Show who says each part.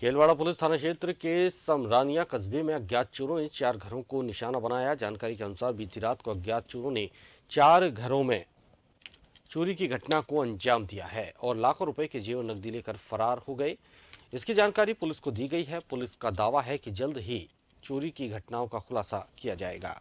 Speaker 1: खेलवाड़ा police थाना क्षेत्र के समरानिया कस्बे में अज्ञात चोरों ने चार घरों को निशाना बनाया जानकारी के अनुसार बीती रात को अज्ञात चोरों ने चार घरों में चोरी की घटना को अंजाम दिया है और लाखों रुपए के जेवर नकदी लेकर फरार हो गए इसकी जानकारी पुलिस को दी गई है पुलिस का दावा है कि जल्द ही चोरी की घटनाओं का खुलासा किया जाएगा